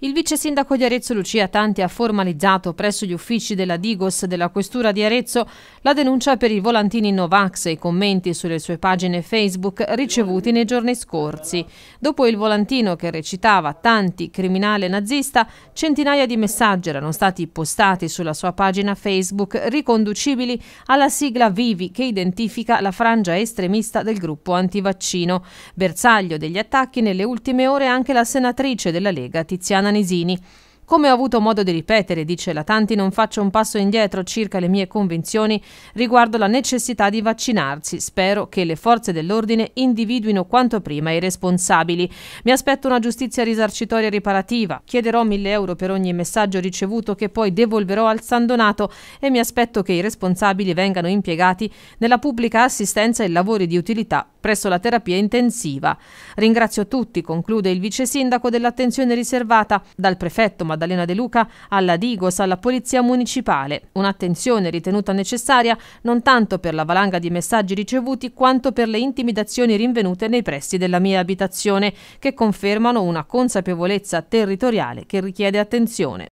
Il vice sindaco di Arezzo Lucia Tanti ha formalizzato presso gli uffici della Digos della Questura di Arezzo la denuncia per i volantini Novax e i commenti sulle sue pagine Facebook ricevuti nei giorni scorsi. Dopo il volantino che recitava Tanti, criminale nazista, centinaia di messaggi erano stati postati sulla sua pagina Facebook riconducibili alla sigla Vivi che identifica la frangia estremista del gruppo antivaccino. Bersaglio degli attacchi nelle ultime ore anche la senatrice della Lega Tiziana Nanesini. Come ho avuto modo di ripetere, dice la Tanti, non faccio un passo indietro circa le mie convinzioni riguardo la necessità di vaccinarsi. Spero che le forze dell'ordine individuino quanto prima i responsabili. Mi aspetto una giustizia risarcitoria riparativa. Chiederò mille euro per ogni messaggio ricevuto che poi devolverò al San Donato e mi aspetto che i responsabili vengano impiegati nella pubblica assistenza e lavori di utilità presso la terapia intensiva. Ringrazio tutti, conclude il vice sindaco dell'attenzione riservata dal prefetto Maddalena De Luca alla Digos, alla Polizia Municipale. Un'attenzione ritenuta necessaria non tanto per la valanga di messaggi ricevuti quanto per le intimidazioni rinvenute nei pressi della mia abitazione, che confermano una consapevolezza territoriale che richiede attenzione.